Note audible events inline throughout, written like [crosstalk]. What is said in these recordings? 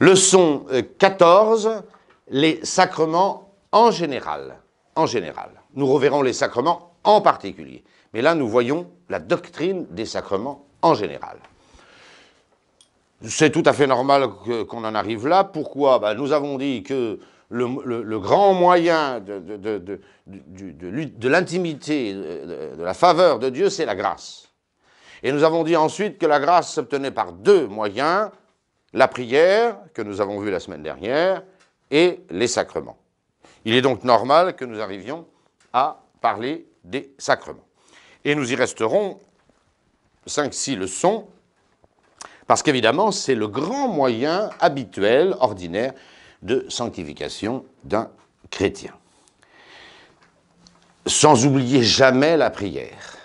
Leçon 14, euh, les sacrements en général. En général. Nous reverrons les sacrements en particulier. Mais là, nous voyons la doctrine des sacrements en général. C'est tout à fait normal qu'on en arrive là. Pourquoi ben, Nous avons dit que le, grand moyen de, de l'intimité, euh, de la faveur de Dieu, c'est la grâce. Et nous avons dit ensuite que la grâce s'obtenait par deux moyens, la prière, que nous avons vue la semaine dernière, et les sacrements. Il est donc normal que nous arrivions à parler des sacrements. Et nous y resterons cinq 6 leçons, parce qu'évidemment, c'est le grand moyen habituel, ordinaire, de sanctification d'un chrétien. Sans oublier jamais la prière.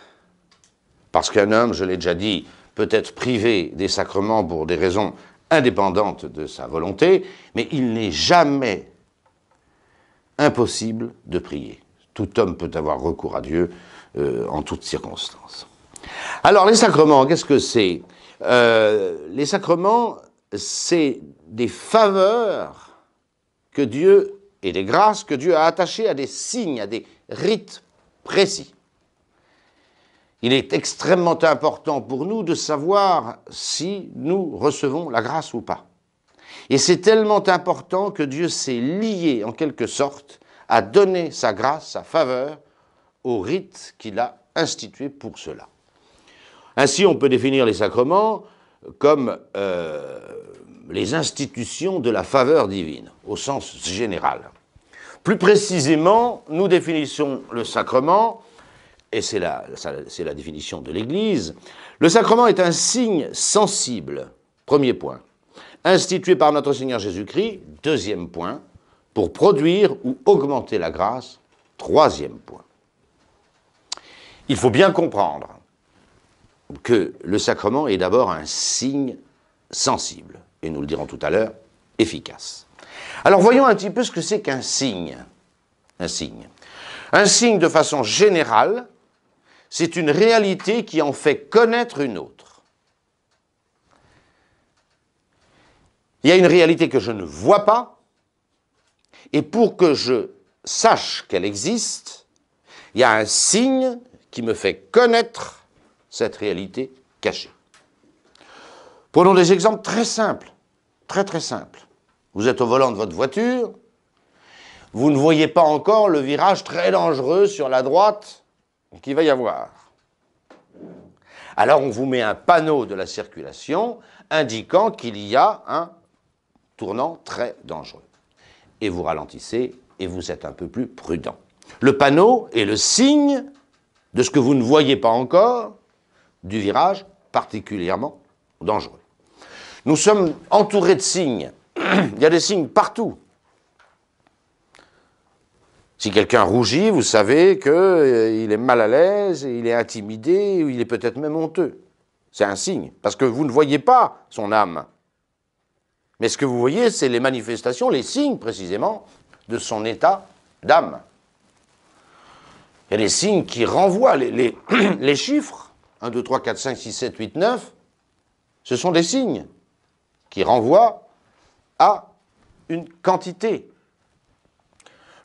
Parce qu'un homme, je l'ai déjà dit, peut être privé des sacrements pour des raisons indépendante de sa volonté, mais il n'est jamais impossible de prier. Tout homme peut avoir recours à Dieu euh, en toutes circonstances. Alors les sacrements, qu'est-ce que c'est euh, Les sacrements, c'est des faveurs que Dieu et des grâces que Dieu a attachées à des signes, à des rites précis. Il est extrêmement important pour nous de savoir si nous recevons la grâce ou pas. Et c'est tellement important que Dieu s'est lié en quelque sorte à donner sa grâce, sa faveur au rite qu'il a institué pour cela. Ainsi, on peut définir les sacrements comme euh, les institutions de la faveur divine, au sens général. Plus précisément, nous définissons le sacrement et c'est la, c'est la définition de l'Église, le sacrement est un signe sensible, premier point, institué par notre Seigneur Jésus-Christ, deuxième point, pour produire ou augmenter la grâce, troisième point. Il faut bien comprendre que le sacrement est d'abord un signe sensible, et nous le dirons tout à l'heure, efficace. Alors voyons un petit peu ce que c'est qu'un signe. Un signe. Un signe, de façon générale, c'est une réalité qui en fait connaître une autre. Il y a une réalité que je ne vois pas, et pour que je sache qu'elle existe, il y a un signe qui me fait connaître cette réalité cachée. Prenons des exemples très simples, très très simples. Vous êtes au volant de votre voiture, vous ne voyez pas encore le virage très dangereux sur la droite qu'il va y avoir. Alors on vous met un panneau de la circulation indiquant qu'il y a un tournant très dangereux. Et vous ralentissez et vous êtes un peu plus prudent. Le panneau est le signe de ce que vous ne voyez pas encore du virage particulièrement dangereux. Nous sommes entourés de signes. [clears throat] Il y a des signes partout. Si quelqu'un rougit, vous savez qu'il euh, est mal à l'aise, il est intimidé, ou il est peut-être même honteux. C'est un signe, parce que vous ne voyez pas son âme. Mais ce que vous voyez, c'est les manifestations, les signes précisément, de son état d'âme. Et les signes qui renvoient les, les, [clears throat] les chiffres, 1, 2, 3, 4, 5, 6, 7, 8, 9, ce sont des signes qui renvoient à une quantité,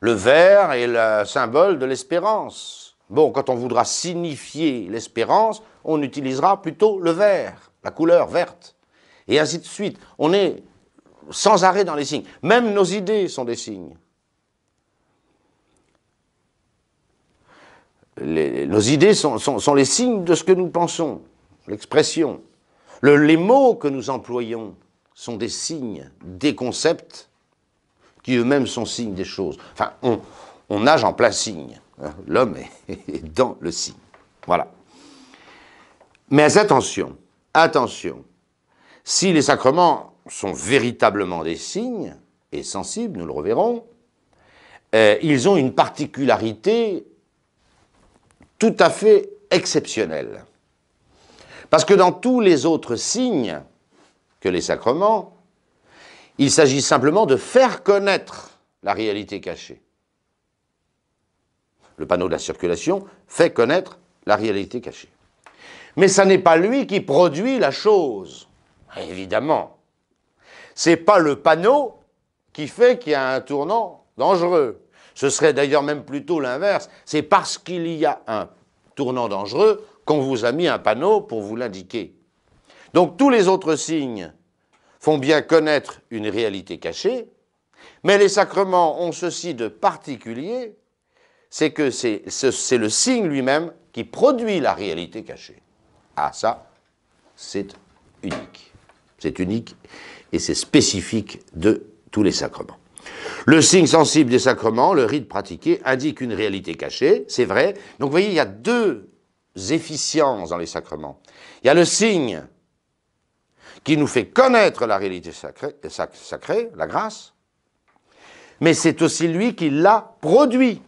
le vert est le symbole de l'espérance. Bon, quand on voudra signifier l'espérance, on utilisera plutôt le vert, la couleur verte. Et ainsi de suite. On est sans arrêt dans les signes. Même nos idées sont des signes. nos idées sont, les signes de ce que nous pensons, l'expression. les mots que nous employons sont des signes, des concepts qui eux-mêmes sont signes des choses. Enfin, on, nage en plein signe. Hein. L'homme [laughs] est, dans le signe. Voilà. Mais attention, attention. Si les sacrements sont véritablement des signes, et sensibles, nous le reverrons, euh, ils ont une particularité tout à fait exceptionnelle. Parce que dans tous les autres signes que les sacrements, il s'agit simplement de faire connaître la réalité cachée. Le panneau de la circulation fait connaître la réalité cachée. Mais ça n'est pas lui qui produit la chose, évidemment. C'est pas le panneau qui fait qu'il y a un tournant dangereux. Ce serait d'ailleurs même plutôt l'inverse. C'est parce qu'il y a un tournant dangereux qu'on vous a mis un panneau pour vous l'indiquer. Donc tous les autres signes font bien connaître une réalité cachée, mais les sacrements ont ceci de particulier, c'est que c'est le signe lui-même qui produit la réalité cachée. Ah ça, c'est unique. C'est unique et c'est spécifique de tous les sacrements. Le signe sensible des sacrements, le rite pratiqué, indique une réalité cachée, c'est vrai. Donc vous voyez, il y a deux efficiences dans les sacrements. Il y a le signe qui nous fait connaître la réalité sacrée, la grâce, mais c'est aussi lui qui l'a produit.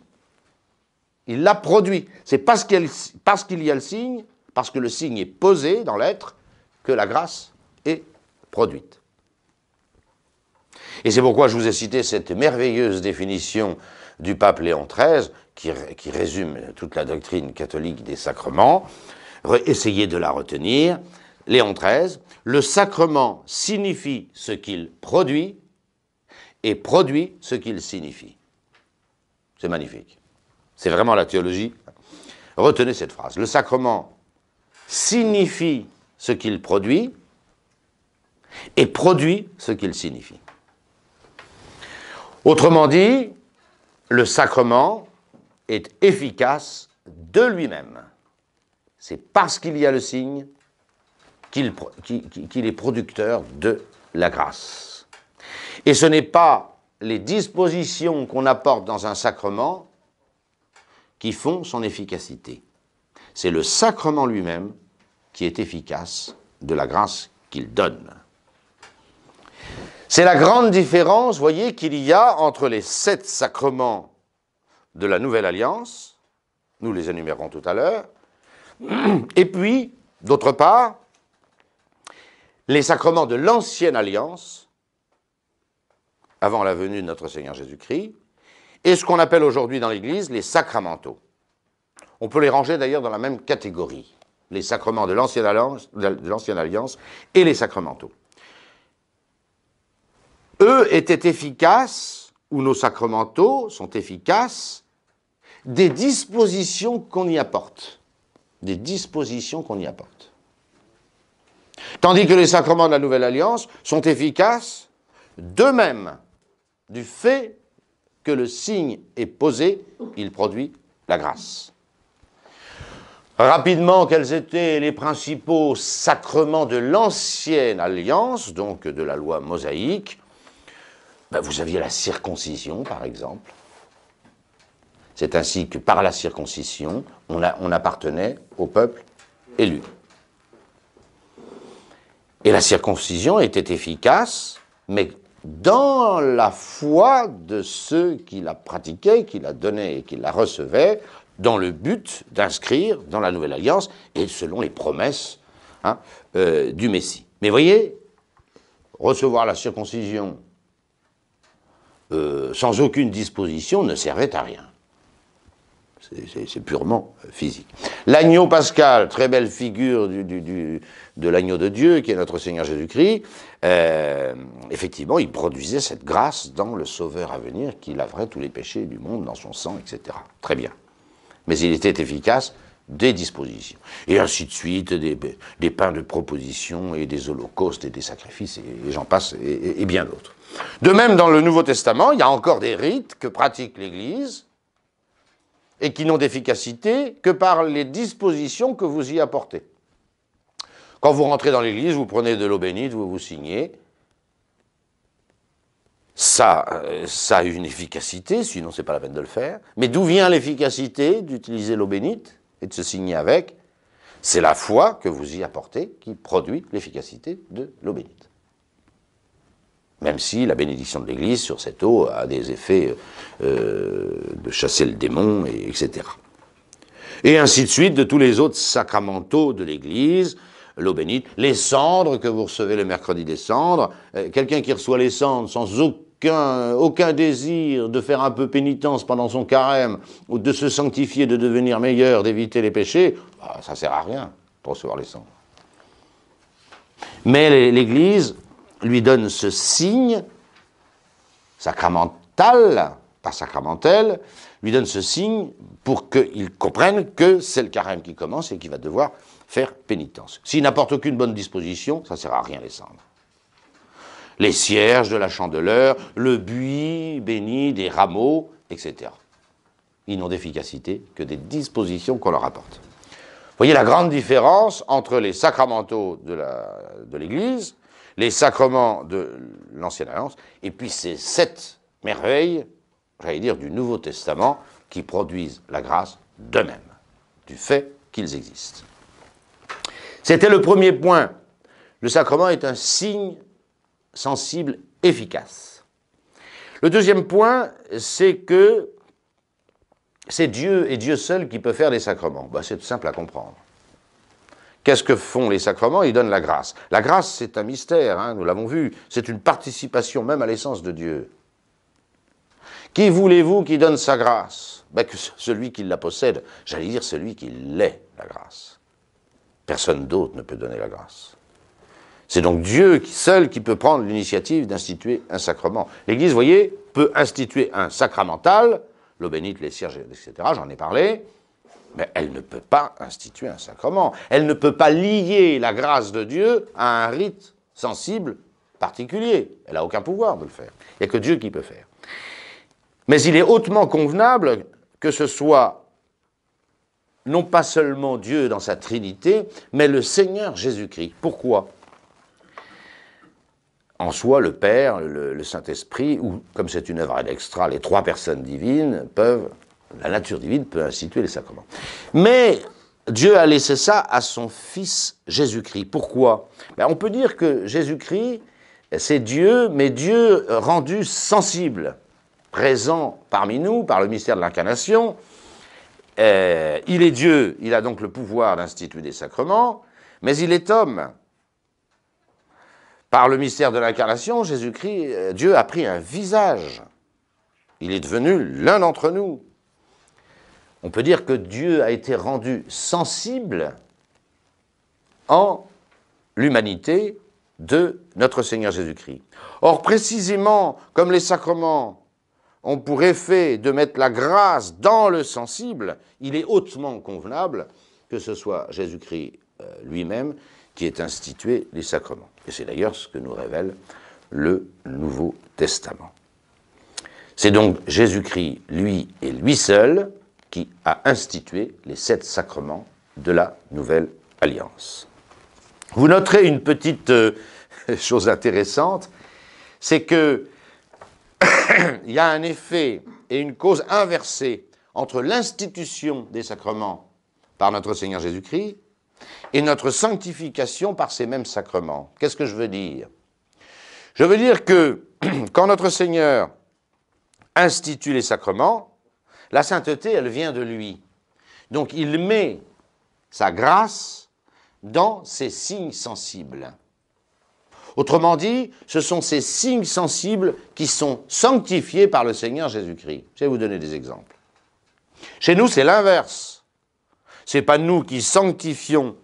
Il l'a produit. C'est parce qu'il y a le signe, parce que le signe est posé dans l'être, que la grâce est produite. Et c'est pourquoi je vous ai cité cette merveilleuse définition du pape Léon XIII, qui, résume toute la doctrine catholique des sacrements. essayez de la retenir. Léon XIII, le sacrement signifie ce qu'il produit et produit ce qu'il signifie. C'est magnifique. C'est vraiment la théologie. Retenez cette phrase. Le sacrement signifie ce qu'il produit et produit ce qu'il signifie. Autrement dit, le sacrement est efficace de lui-même. C'est parce qu'il y a le signe qu'il est producteur de la grâce. Et ce n'est pas les dispositions qu'on apporte dans un sacrement qui font son efficacité. C'est le sacrement lui-même qui est efficace de la grâce qu'il donne. C'est la grande différence, voyez, qu'il y a entre les sept sacrements de la Nouvelle Alliance, nous les énumérons tout à l'heure, et puis, d'autre part, les sacrements de l'ancienne alliance, avant la venue de notre Seigneur Jésus-Christ, et ce qu'on appelle aujourd'hui dans l'Église les sacramentaux. On peut les ranger d'ailleurs dans la même catégorie, les sacrements de l'ancienne alliance, et les sacramentaux. Eux étaient efficaces, ou nos sacramentaux sont efficaces, des dispositions qu'on y apporte. Des dispositions qu'on y apporte. Tandis que les sacrements de la Nouvelle Alliance sont efficaces d'eux-mêmes, du fait que le signe est posé, il produit la grâce. Rapidement, quels étaient les principaux sacrements de l'ancienne alliance, donc de la loi mosaïque ben, Vous aviez la circoncision, par exemple. C'est ainsi que par la circoncision, on appartenait au peuple élu. Et la circoncision était efficace, mais dans la foi de ceux qui la pratiquaient, qui la donnaient et qui la recevaient, dans le but d'inscrire dans la Nouvelle Alliance et selon les promesses hein, euh, du Messie. Mais voyez, recevoir la circoncision euh, sans aucune disposition ne servait à rien. C'est purement euh, physique. L'agneau pascal, très belle figure de l'agneau de Dieu, qui est notre Seigneur Jésus-Christ, euh, effectivement, il produisait cette grâce dans le Sauveur à venir, qui laverait tous les péchés du monde dans son sang, etc. Très bien. Mais il était efficace des dispositions. Et ainsi de suite, des, pains de proposition et des holocaustes et des sacrifices, et, j'en passe, et bien d'autres. De même, dans le Nouveau Testament, il y a encore des rites que pratique l'Église et qui n'ont d'efficacité que par les dispositions que vous y apportez. Quand vous rentrez dans l'église, vous prenez de l'eau bénite, vous vous signez. Ça, euh, ça a une efficacité, sinon c'est pas la peine de le faire. Mais d'où vient l'efficacité d'utiliser l'eau bénite et de se signer avec C'est la foi que vous y apportez qui produit l'efficacité de l'eau bénite. Même si la bénédiction de l'Église sur cette eau a des effets euh, de chasser le démon, etc. Et ainsi de suite de tous les autres sacramentaux de l'Église, l'eau bénite, les cendres que vous recevez le mercredi des cendres. Euh, quelqu'un qui reçoit les cendres sans aucun, aucun désir de faire un peu pénitence pendant son carême, ou de se sanctifier, de devenir meilleur, d'éviter les péchés, ça bah, ça sert à rien de recevoir les cendres. Mais l'Église lui donne ce signe sacramental, pas sacramentel, lui donne ce signe pour qu'il comprenne que c'est le carême qui commence et qu'il va devoir faire pénitence. S'il n'apporte aucune bonne disposition, ça ne sert à rien les cendres. Les cierges de la chandeleur, le buis béni des rameaux, etc. Ils n'ont d'efficacité que des dispositions qu'on leur apporte. Vous voyez la grande différence entre les sacramentaux de l'Église les sacrements de l'Ancienne Alliance, et puis ces sept merveilles, j'allais dire, du Nouveau Testament, qui produisent la grâce d'eux-mêmes, du fait qu'ils existent. C'était le premier point. Le sacrement est un signe sensible efficace. Le deuxième point, c'est que c'est Dieu et Dieu seul qui peut faire les sacrements. Bah, c'est simple à comprendre. Qu'est-ce que font les sacrements Ils donnent la grâce. La grâce, c'est un mystère, hein, nous l'avons vu. C'est une participation même à l'essence de Dieu. Qui voulez-vous qui donne sa grâce ben, Celui qui la possède, j'allais dire celui qui l'est, la grâce. Personne d'autre ne peut donner la grâce. C'est donc Dieu seul qui peut prendre l'initiative d'instituer un sacrement. L'Église, vous voyez, peut instituer un sacramental, l'eau bénite, les cierges, etc., j'en ai parlé, mais elle ne peut pas instituer un sacrement. Elle ne peut pas lier la grâce de Dieu à un rite sensible particulier. Elle n'a aucun pouvoir de le faire. Il n'y a que Dieu qui peut faire. Mais il est hautement convenable que ce soit non pas seulement Dieu dans sa Trinité, mais le Seigneur Jésus-Christ. Pourquoi en soi, le Père, le, Saint-Esprit, ou comme c'est une œuvre à l'extra, les trois personnes divines peuvent la nature divine peut instituer les sacrements. Mais Dieu a laissé ça à son Fils Jésus-Christ. Pourquoi ben, On peut dire que Jésus-Christ, c'est Dieu, mais Dieu rendu sensible, présent parmi nous par le mystère de l'incarnation. Euh, il est Dieu, il a donc le pouvoir d'instituer des sacrements, mais il est homme. Par le mystère de l'incarnation, Jésus-Christ, euh, Dieu a pris un visage. Il est devenu l'un d'entre nous. On peut dire que Dieu a été rendu sensible en l'humanité de notre Seigneur Jésus-Christ. Or, précisément, comme les sacrements ont pour effet de mettre la grâce dans le sensible, il est hautement convenable que ce soit Jésus-Christ euh, lui-même qui ait institué les sacrements. Et c'est d'ailleurs ce que nous révèle le Nouveau Testament. C'est donc Jésus-Christ, lui et lui seul, qui a institué les sept sacrements de la Nouvelle Alliance. Vous noterez une petite euh, [laughs] chose intéressante, c'est que [coughs] il y a un effet et une cause inversée entre l'institution des sacrements par notre Seigneur Jésus-Christ et notre sanctification par ces mêmes sacrements. Qu'est-ce que je veux dire Je veux dire que [coughs] quand notre Seigneur institue les sacrements, la sainteté, elle vient de lui. Donc il met sa grâce dans ces signes sensibles. Autrement dit, ce sont ces signes sensibles qui sont sanctifiés par le Seigneur Jésus-Christ. Je vais vous donner des exemples. Chez nous, c'est l'inverse. Ce n'est pas nous qui sanctifions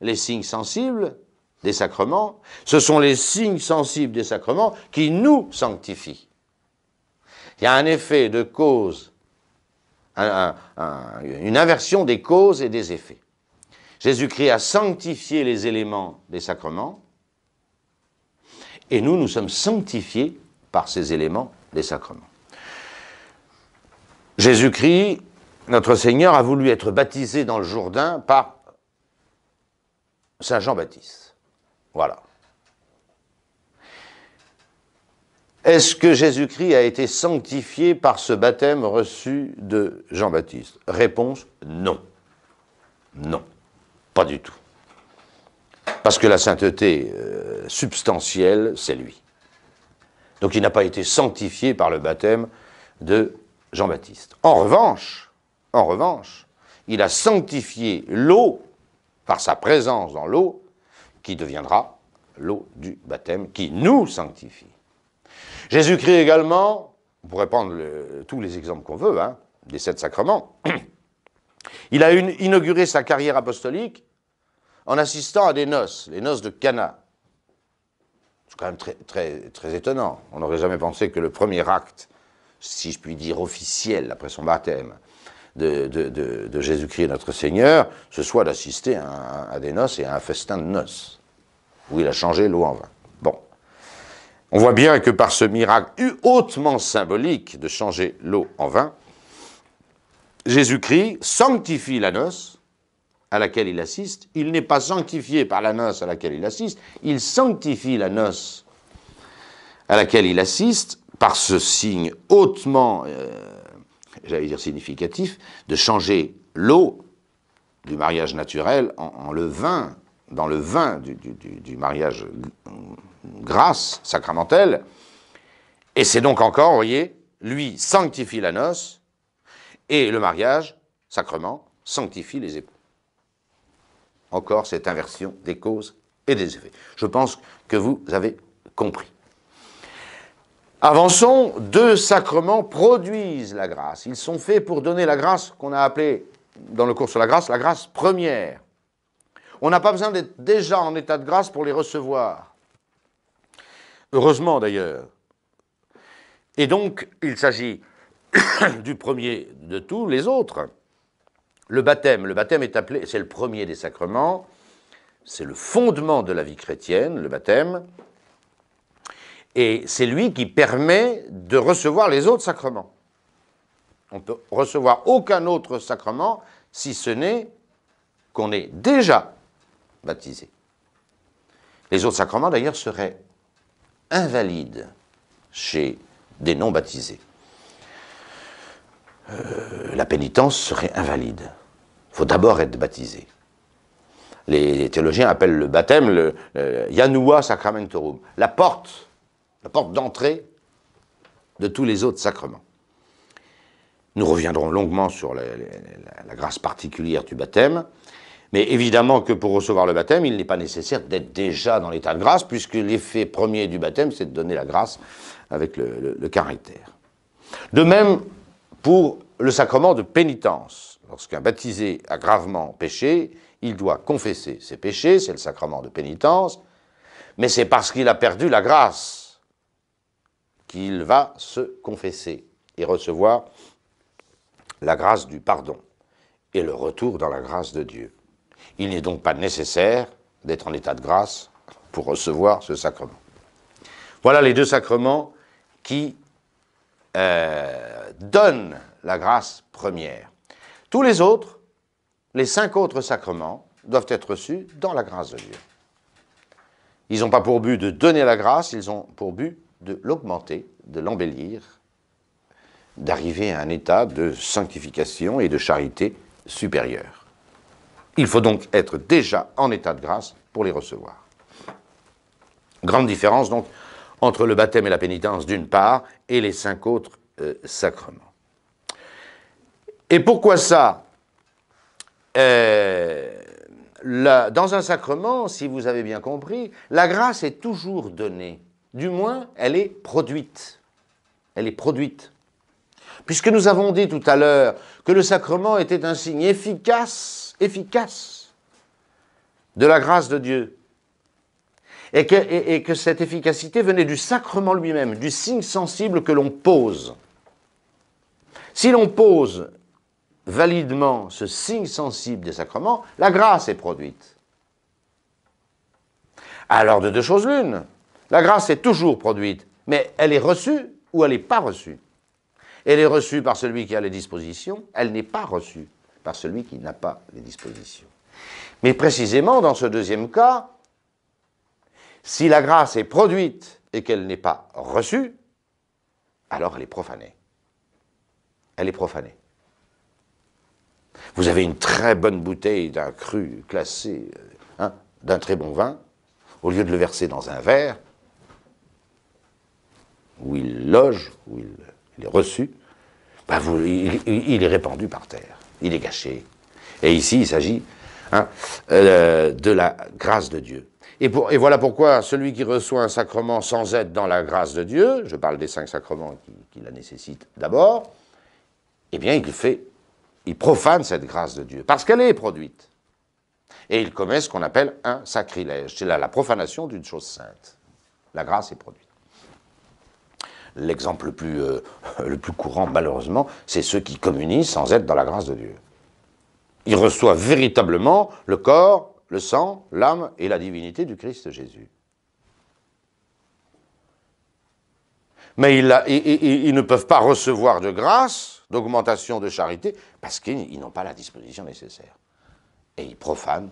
les signes sensibles des sacrements, ce sont les signes sensibles des sacrements qui nous sanctifient. Il y a un effet de cause une inversion des causes et des effets. Jésus-Christ a sanctifié les éléments des sacrements, et nous, nous sommes sanctifiés par ces éléments des sacrements. Jésus-Christ, notre Seigneur, a voulu être baptisé dans le Jourdain par Saint Jean-Baptiste. Voilà. Est-ce que Jésus-Christ a été sanctifié par ce baptême reçu de Jean-Baptiste Réponse non. Non, pas du tout. Parce que la sainteté euh, substantielle, c'est lui. Donc il n'a pas été sanctifié par le baptême de Jean-Baptiste. En revanche, en revanche, il a sanctifié l'eau par sa présence dans l'eau qui deviendra l'eau du baptême qui nous sanctifie. Jésus-Christ également, on pourrait prendre tous les exemples qu'on veut, hein, des sept sacrements, [clears throat] il a inauguré sa carrière apostolique en assistant à des noces, les noces de Cana. C'est quand même très, très, très étonnant. On n'aurait jamais pensé que le premier acte, si je puis dire officiel, après son baptême, de, Jésus-Christ notre Seigneur, ce soit d'assister à, à, des noces et à un festin de noces, où il a changé l'eau en vin. On voit bien que par ce miracle hautement symbolique de changer l'eau en vin, Jésus-Christ sanctifie la noce à laquelle il assiste. Il n'est pas sanctifié par la noce à laquelle il assiste, il sanctifie la noce à laquelle il assiste par ce signe hautement, euh, j'allais dire significatif, de changer l'eau du mariage naturel en, le vin, dans le vin du, du mariage grâce sacramentelle. Et c'est donc encore, vous voyez, lui sanctifie la noce et le mariage, sacrement, sanctifie les époux. Encore cette inversion des causes et des effets. Je pense que vous avez compris. Avançons, deux sacrements produisent la grâce. Ils sont faits pour donner la grâce qu'on a appelée dans le cours sur la grâce, la grâce première. On n'a pas besoin d'être déjà en état de grâce pour les recevoir. Heureusement d'ailleurs. Et donc, il s'agit [coughs] du premier de tous les autres. Le baptême, le baptême est appelé, c'est le premier des sacrements, c'est le fondement de la vie chrétienne, le baptême, et c'est lui qui permet de recevoir les autres sacrements. On ne peut recevoir aucun autre sacrement si ce n'est qu'on est déjà baptisé. Les autres sacrements, d'ailleurs, seraient invalide chez des non-baptisés. Euh, la pénitence serait invalide. Il faut d'abord être baptisé. Les théologiens appellent le baptême le euh, Sacramentorum, la porte, la porte d'entrée de tous les autres sacrements. Nous reviendrons longuement sur la grâce particulière du baptême, mais évidemment que pour recevoir le baptême, il n'est pas nécessaire d'être déjà dans l'état de grâce, puisque l'effet premier du baptême, c'est de donner la grâce avec le, caractère. De même, pour le sacrement de pénitence, lorsqu'un baptisé a gravement péché, il doit confesser ses péchés, c'est le sacrement de pénitence, mais c'est parce qu'il a perdu la grâce qu'il va se confesser et recevoir la grâce du pardon et le retour dans la grâce de Dieu. Il n'est donc pas nécessaire d'être en état de grâce pour recevoir ce sacrement. Voilà les deux sacrements qui euh, donnent la grâce première. Tous les autres, les cinq autres sacrements, doivent être reçus dans la grâce de Dieu. Ils n'ont pas pour but de donner la grâce, ils ont pour but de l'augmenter, de l'embellir, d'arriver à un état de sanctification et de charité supérieure. Il faut donc être déjà en état de grâce pour les recevoir. Grande différence donc entre le baptême et la pénitence d'une part et les cinq autres euh, sacrements. Et pourquoi ça euh, Dans un sacrement, si vous avez bien compris, la grâce est toujours donnée. Du moins, elle est produite. Elle est produite. Puisque nous avons dit tout à l'heure que le sacrement était un signe efficace efficace de la grâce de Dieu. Et que, cette efficacité venait du sacrement lui-même, du signe sensible que l'on pose. Si l'on pose validement ce signe sensible des sacrements, la grâce est produite. Alors de deux choses l'une. La grâce est toujours produite, mais elle est reçue ou elle n'est pas reçue. Elle est reçue par celui qui a les dispositions, elle n'est pas reçue par celui qui n'a pas les dispositions. Mais précisément, dans ce deuxième cas, si la grâce est produite et qu'elle n'est pas reçue, alors elle est profanée. Elle est profanée. Vous avez une très bonne bouteille d'un cru classé, euh, hein, d'un très bon vin, au lieu de le verser dans un verre, où il loge, où il, est reçu, bah il est répandu par terre il est gâché. Et ici, il s'agit hein, euh, de la grâce de Dieu. Et, voilà pourquoi celui qui reçoit un sacrement sans être dans la grâce de Dieu, je parle des cinq sacrements qui, la nécessitent d'abord, eh bien, il fait, il profane cette grâce de Dieu, parce qu'elle est produite. Et il commet ce qu'on appelle un sacrilège, c'est la profanation d'une chose sainte. La grâce est produite. L'exemple le, plus, euh, [laughs] le plus courant, malheureusement, c'est ceux qui communient sans être dans la grâce de Dieu. Ils reçoivent véritablement le corps, le sang, l'âme et la divinité du Christ Jésus. Mais ils ne peuvent pas recevoir de grâce, d'augmentation de charité, parce qu'ils n'ont pas la disposition nécessaire. Et ils profanent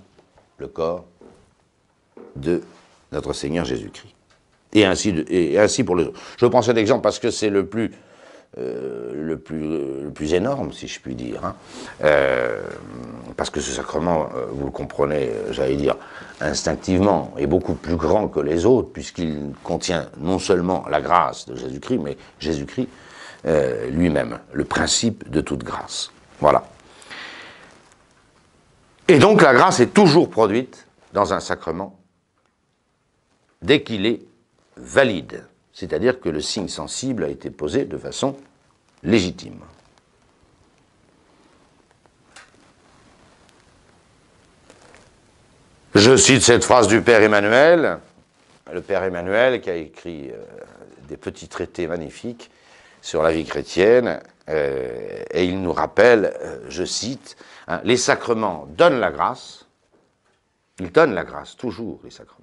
le corps de notre Seigneur Jésus-Christ et ainsi, pour les autres. Je prends cet exemple parce que c'est le plus, euh, le, plus, énorme, si je puis dire. Hein. Euh, parce que ce sacrement, euh, vous le comprenez, j'allais dire, instinctivement, est beaucoup plus grand que les autres, puisqu'il contient non seulement la grâce de Jésus-Christ, mais Jésus-Christ lui-même, le principe de toute grâce. Voilà. Et donc la grâce est toujours produite dans un sacrement dès qu'il est valide, c'est-à-dire que le signe sensible a été posé de façon légitime. Je cite cette phrase du Père Emmanuel, le Père Emmanuel qui a écrit euh, des petits traités magnifiques sur la vie chrétienne, euh, et il nous rappelle, euh, je cite, hein, les sacrements donnent la grâce, ils donnent la grâce, toujours les sacrements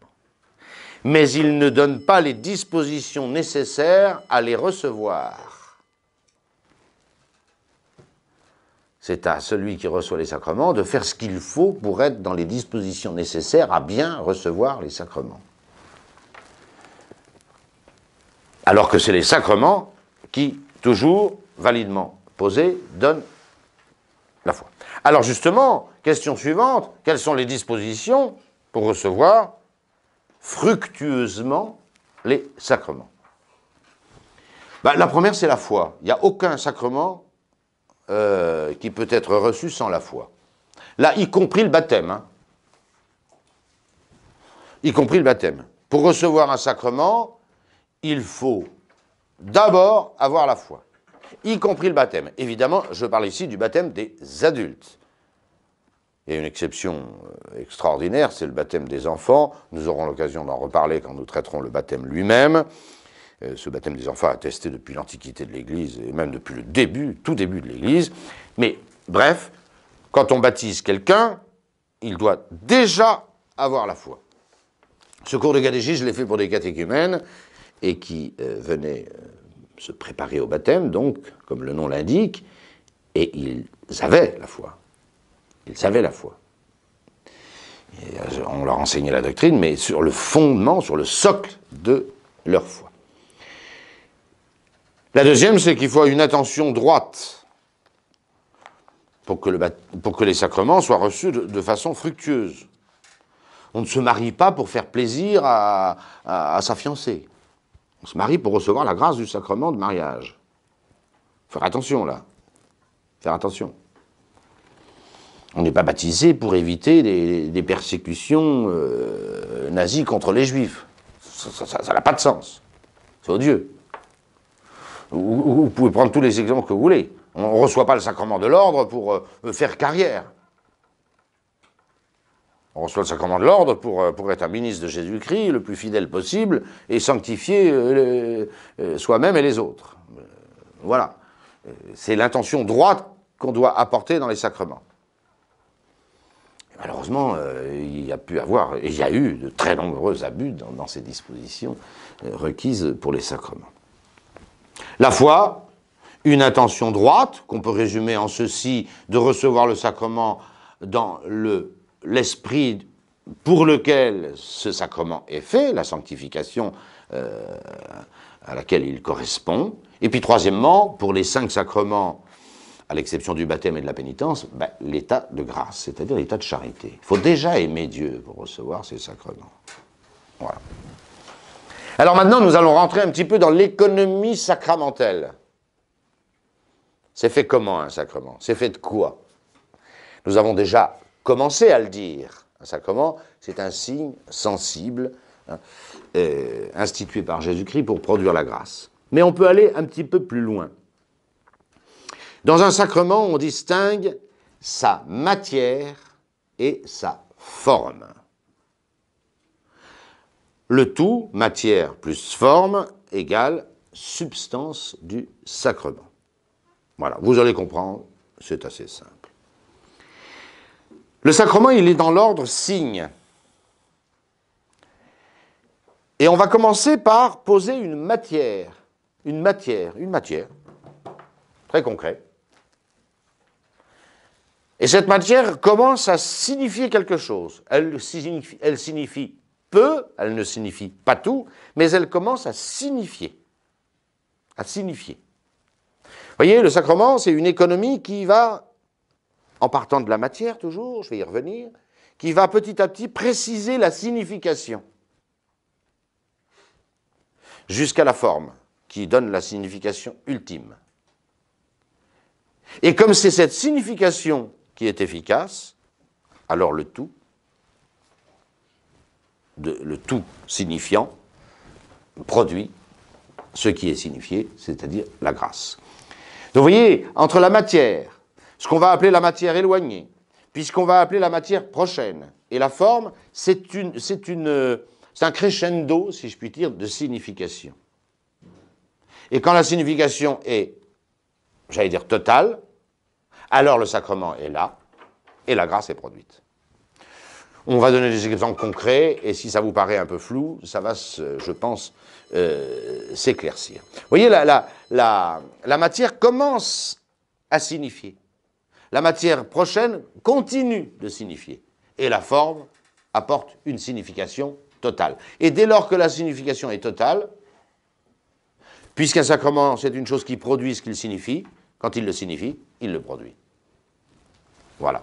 mais il ne donne pas les dispositions nécessaires à les recevoir. C'est à celui qui reçoit les sacrements de faire ce qu'il faut pour être dans les dispositions nécessaires à bien recevoir les sacrements. Alors que c'est les sacrements qui, toujours validement posés, donnent la foi. Alors justement, question suivante, quelles sont les dispositions pour recevoir fructueusement les sacrements bah, La première, c'est la foi. Il n'y a aucun sacrement euh, qui peut être reçu sans la foi. Là, y compris le baptême. Hein. Y compris le baptême. Pour recevoir un sacrement, il faut d'abord avoir la foi. Y compris le baptême. Évidemment, je parle ici du baptême des adultes. Il y a une exception euh, extraordinaire, c'est le baptême des enfants. Nous aurons l'occasion d'en reparler quand nous traiterons le baptême lui-même. Euh, ce baptême des enfants attesté depuis l'Antiquité de l'Église et même depuis le début, tout début de l'Église. Mais bref, quand on baptise quelqu'un, il doit déjà avoir la foi. Ce cours de catéchisme, je l'ai fait pour des catéchumènes et qui euh, venaient se préparer au baptême, donc, comme le nom l'indique, et ils avaient la foi. Ils savaient la foi. Euh, on leur enseignait la doctrine, mais sur le fondement, sur le socle de leur foi. La deuxième, c'est qu'il faut une attention droite pour que, les sacrements soient reçus de, façon fructueuse. On ne se marie pas pour faire plaisir à sa fiancée. On se marie pour recevoir la grâce du sacrement de mariage. Faire attention là. Faire attention. On n'est pas baptisé pour éviter des, persécutions euh, nazies contre les juifs. Ça n'a pas de sens. C'est odieux. Vous, pouvez prendre tous les exemples que vous voulez. On ne reçoit pas le sacrement de l'ordre pour euh, faire carrière. On reçoit le sacrement de l'ordre euh, pour, être un ministre de Jésus-Christ, le plus fidèle possible, et sanctifier soi-même et les autres. Voilà. C'est l'intention droite qu'on doit apporter dans les sacrements malheureusement, euh, il y a pu avoir, il y a eu de très nombreux abus dans, ces dispositions euh, requises pour les sacrements. La foi, une intention droite, qu'on peut résumer en ceci, de recevoir le sacrement dans l'esprit pour lequel ce sacrement est fait, la sanctification euh, à laquelle il correspond. Et puis troisièmement, pour les cinq sacrements à l'exception du baptême et de la pénitence, ben, l'état de grâce, c'est-à-dire l'état de charité. Il faut déjà aimer Dieu pour recevoir ces sacrements. Voilà. Alors maintenant, nous allons rentrer un petit peu dans l'économie sacramentelle. C'est fait comment un sacrement C'est fait de quoi Nous avons déjà commencé à le dire. Un sacrement, c'est un signe sensible hein, euh, institué par Jésus-Christ pour produire la grâce. Mais on peut aller un petit peu plus loin. Dans un sacrement, on distingue sa matière et sa forme. Le tout, matière plus forme, égale substance du sacrement. Voilà, vous allez comprendre, c'est assez simple. Le sacrement, il est dans l'ordre signe. Et on va commencer par poser une matière, une matière, une matière, très concret. Et cette matière commence à signifier quelque chose. Elle signifie, peu, elle ne signifie pas tout, mais elle commence à signifier. À signifier. Vous voyez, le sacrement, c'est une économie qui va, en partant de la matière toujours, je vais y revenir, qui va petit à petit préciser la signification jusqu'à la forme qui donne la signification ultime. Et comme c'est cette signification qui est efficace, alors le tout, le tout signifiant, produit ce qui est signifié, c'est-à-dire la grâce. Donc vous voyez, entre la matière, ce qu'on va appeler la matière éloignée, puisqu'on va appeler la matière prochaine, et la forme, c'est un crescendo, si je puis dire, de signification. Et quand la signification est, j'allais dire, totale, alors le sacrement est là et la grâce est produite. On va donner des exemples concrets, et si ça vous paraît un peu flou, ça va, je pense, euh, s'éclaircir. Vous voyez, la, la, matière commence à signifier. La matière prochaine continue de signifier. Et la forme apporte une signification totale. Et dès lors que la signification est totale, puisqu'un sacrement, c'est une chose qui produit ce qu'il signifie, quand il le signifie, il le produit. Voilà.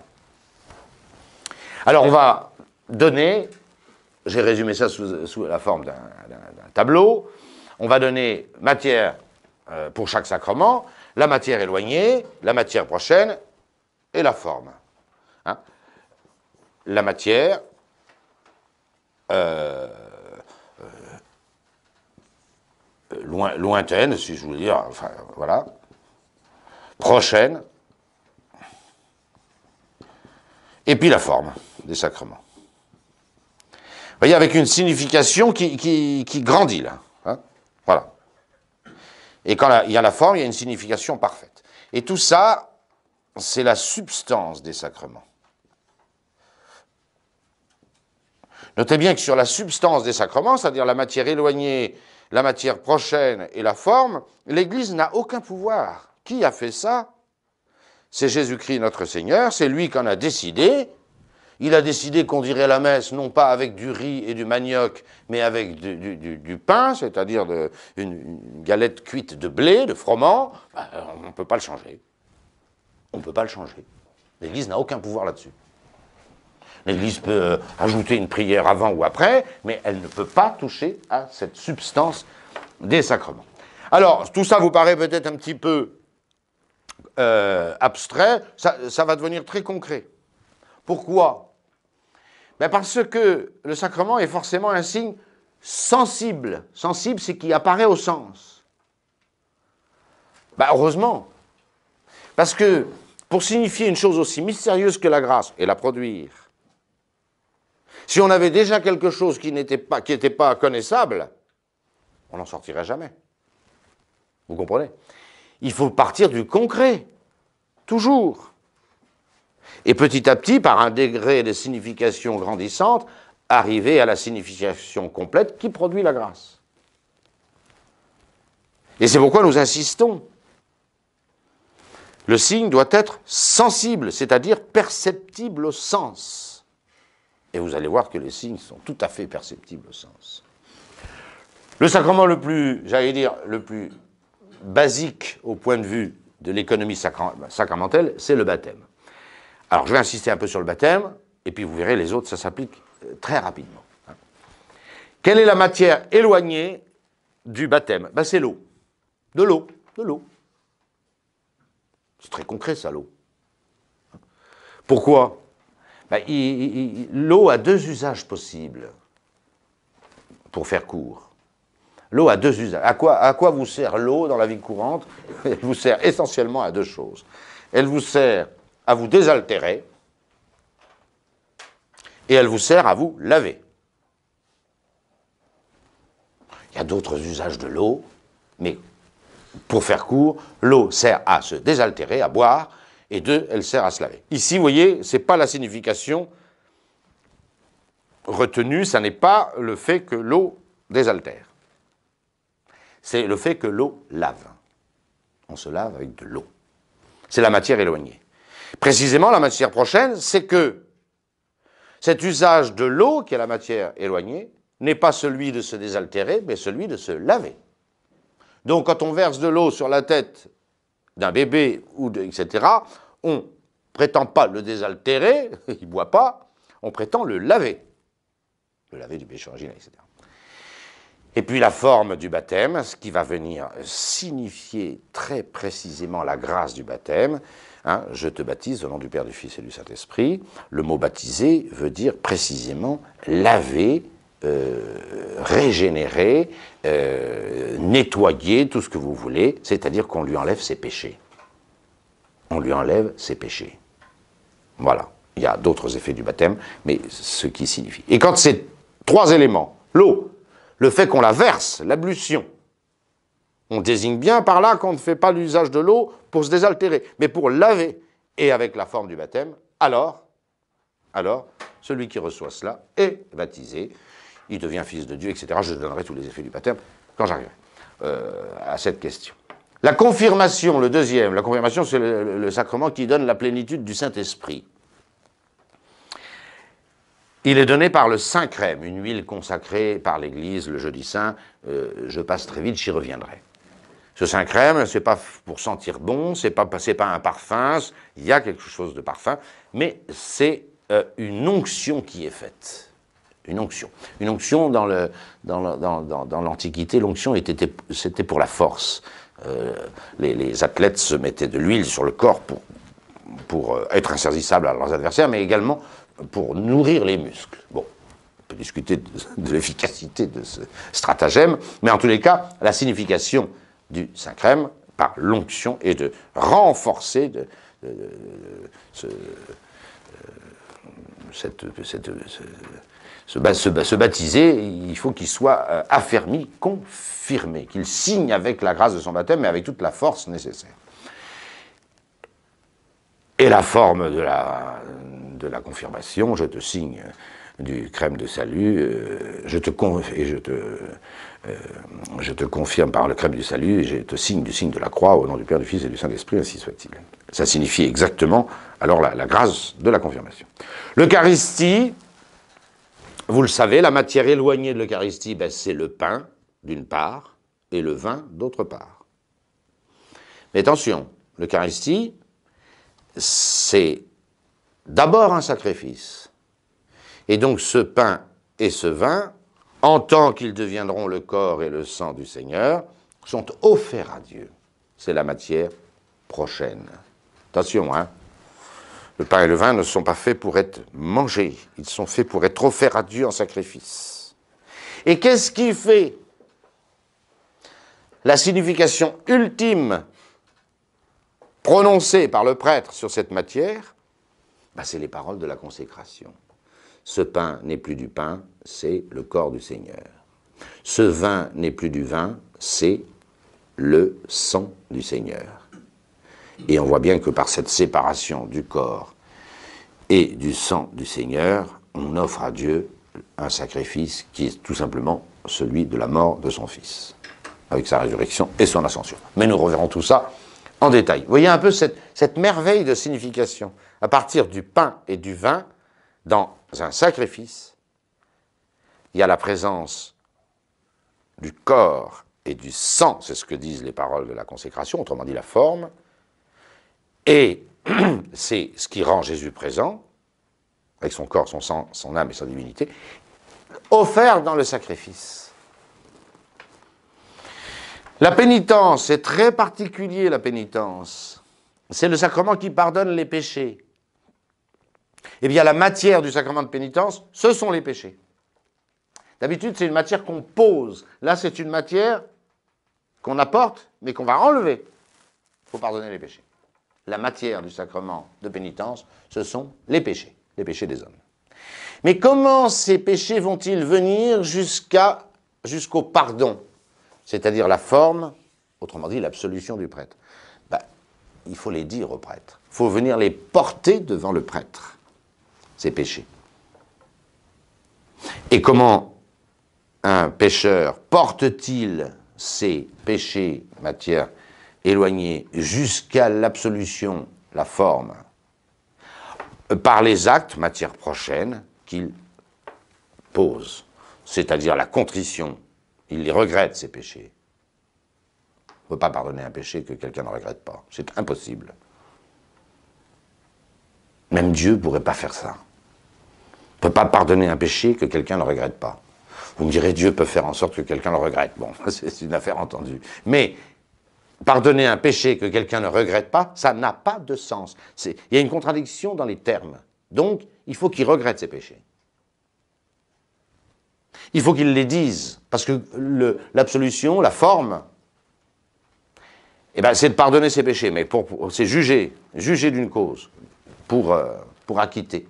Alors on va donner, j'ai résumé ça sous, la forme d'un tableau, on va donner matière euh, pour chaque sacrement, la matière éloignée, la matière prochaine et la forme. Hein. la matière euh, euh, loin, lointaine, si je voulais dire, enfin voilà, prochaine, et puis la forme des sacrements. Vous voyez, avec une signification qui, grandit là. Hein. voilà. Et quand il y a la forme, il y a une signification parfaite. Et tout ça, c'est la substance des sacrements. Notez bien que sur la substance des sacrements, c'est-à-dire la matière éloignée, la matière prochaine et la forme, l'Église n'a aucun pouvoir. Qui a fait ça c'est Jésus-Christ notre Seigneur, c'est lui qui en a décidé. Il a décidé qu'on dirait la messe non pas avec du riz et du manioc, mais avec du, pain, c'est-à-dire une, galette cuite de blé, de froment. Euh, on ne peut pas le changer. On ne peut pas le changer. L'Église n'a aucun pouvoir là-dessus. L'Église peut euh, ajouter une prière avant ou après, mais elle ne peut pas toucher à cette substance des sacrements. Alors, tout ça vous paraît peut-être un petit peu euh, abstrait, ça, va devenir très concret. Pourquoi ben Parce que le sacrement est forcément un signe sensible. Sensible, c'est qui apparaît au sens. Ben, heureusement. Parce que pour signifier une chose aussi mystérieuse que la grâce et la produire, si on avait déjà quelque chose qui n'était pas, pas connaissable, on n'en sortirait jamais. Vous comprenez il faut partir du concret, toujours. Et petit à petit, par un degré de signification grandissante, arriver à la signification complète qui produit la grâce. Et c'est pourquoi nous insistons. Le signe doit être sensible, c'est-à-dire perceptible au sens. Et vous allez voir que les signes sont tout à fait perceptibles au sens. Le sacrement le plus, j'allais dire, le plus basique au point de vue de l'économie sacramentelle, c'est le baptême. Alors je vais insister un peu sur le baptême, et puis vous verrez, les autres, ça s'applique euh, très rapidement. Quelle est la matière éloignée du baptême ben, C'est l'eau. De l'eau, de l'eau. C'est très concret ça, l'eau. Pourquoi ben, L'eau a deux usages possibles, pour faire court. L'eau a deux usages. À quoi, vous sert l'eau dans la vie courante Elle vous sert essentiellement à deux choses. Elle vous sert à vous désaltérer et elle vous sert à vous laver. Il y a d'autres usages de l'eau, mais pour faire court, l'eau sert à se désaltérer, à boire, et deux, elle sert à se laver. Ici, vous voyez, ce n'est pas la signification retenue, ce n'est pas le fait que l'eau désaltère c'est le fait que l'eau lave. On se lave avec de l'eau. C'est la matière éloignée. Précisément, la matière prochaine, c'est que cet usage de l'eau, qui est la matière éloignée, n'est pas celui de se désaltérer, mais celui de se laver. Donc quand on verse de l'eau sur la tête d'un bébé ou de etc., on prétend pas le désaltérer, [laughs] il boit pas, on prétend le laver, le laver du péché original, etc. Et puis la forme du baptême, ce qui va venir signifier très précisément la grâce du baptême. Hein, je te baptise au nom du Père, du Fils et du Saint-Esprit. Le mot baptiser veut dire précisément laver, euh, régénérer, euh, nettoyer, tout ce que vous voulez, c'est-à-dire qu'on lui enlève ses péchés. On lui enlève ses péchés. Voilà. Il y a d'autres effets du baptême, mais ce qui signifie. Et quand ces trois éléments, l'eau, le fait qu'on la verse, l'ablution. On désigne bien par là qu'on ne fait pas l'usage de l'eau pour se désaltérer, mais pour laver, et avec la forme du baptême, alors, alors, celui qui reçoit cela est baptisé, il devient fils de Dieu, etc. Je donnerai tous les effets du baptême quand j'arriverai euh, à cette question. La confirmation, le deuxième, la confirmation c'est le, sacrement qui donne la plénitude du Saint-Esprit. Il est donné par le Saint-Crème, une huile consacrée par l'Église le jeudi saint. Euh, je passe très vite, j'y reviendrai. Ce Saint-Crème, c'est pas pour sentir bon, c'est pas, pas un parfum, il y a quelque chose de parfum, mais c'est euh, une onction qui est faite. Une onction. Une onction, dans l'Antiquité, l'onction était, c'était pour la force. Euh, les, athlètes se mettaient de l'huile sur le corps pour, pour être insaisissables à leurs adversaires, mais également pour nourrir les muscles. Bon, on peut discuter [laughs] de, l'efficacité de ce stratagème, mais en tous les cas, la signification du saint-crème par l'onction est de renforcer de, ce, il faut qu'il soit euh, affermi, confirmé, qu'il signe avec la grâce de son baptême et avec toute la force nécessaire. Et la forme de la, de la confirmation, je te signe euh, du crème de salut, euh, je te et je te, euh, je te confirme par le crème du salut, et je te signe du signe de la croix au nom du Père, du Fils et du Saint-Esprit, ainsi soit-il. Ça signifie exactement alors la, grâce de la confirmation. L'Eucharistie, vous le savez, la matière éloignée de l'Eucharistie, ben, c'est le pain, d'une part, et le vin, d'autre part. Mais attention, l'Eucharistie, c'est d'abord un sacrifice. Et donc ce pain et ce vin, en tant qu'ils deviendront le corps et le sang du Seigneur, sont offerts à Dieu. C'est la matière prochaine. Attention, hein. Le pain et le vin ne sont pas faits pour être mangés, ils sont faits pour être offerts à Dieu en sacrifice. Et qu'est-ce qui fait la signification ultime prononcée par le prêtre sur cette matière bah, c'est les paroles de la consécration. Ce pain n'est plus du pain, c'est le corps du Seigneur. Ce vin n'est plus du vin, c'est le sang du Seigneur. Et on voit bien que par cette séparation du corps et du sang du Seigneur, on offre à Dieu un sacrifice qui est tout simplement celui de la mort de son Fils, avec sa résurrection et son ascension. Mais nous reverrons tout ça en détail. voyez un peu cette, cette merveille de signification. À partir du pain et du vin, dans un sacrifice, il y a la présence du corps et du sang, c'est ce que disent les paroles de la consécration, autrement dit la forme, et [clears throat] c'est ce qui rend Jésus présent, avec son corps, son sang, son âme et sa divinité, offert dans le sacrifice. La pénitence, c'est très particulier la pénitence. C'est le sacrement qui pardonne les péchés. Eh bien, la matière du sacrement de pénitence, ce sont les péchés. D'habitude, c'est une matière qu'on pose. Là, c'est une matière qu'on apporte, mais qu'on va enlever pour pardonner les péchés. La matière du sacrement de pénitence, ce sont les péchés, les péchés des hommes. Mais comment ces péchés vont-ils venir jusqu'à, jusqu'au pardon c'est-à-dire la forme, autrement dit l'absolution du prêtre. Ben, il faut les dire au prêtre. Il faut venir les porter devant le prêtre, ces péchés. Et comment un pécheur porte-t-il ses péchés, matière éloignée, jusqu'à l'absolution, la forme, par les actes, matière prochaine, qu'il pose, c'est-à-dire la contrition, il regrette, ses péchés. On ne peut pas pardonner un péché que quelqu'un ne regrette pas. C'est impossible. Même Dieu ne pourrait pas faire ça. On ne peut pas pardonner un péché que quelqu'un ne regrette pas. Vous me direz, Dieu peut faire en sorte que quelqu'un le regrette. Bon, [laughs] c'est une affaire entendue. Mais pardonner un péché que quelqu'un ne regrette pas, ça n'a pas de sens. Il y a une contradiction dans les termes. Donc, il faut qu'il regrette ses péchés. Il faut qu'ils les disent, parce que l'absolution, la forme, eh ben, c'est de pardonner ses péchés, mais pour, c'est juger, juger d'une cause, pour, euh, pour acquitter.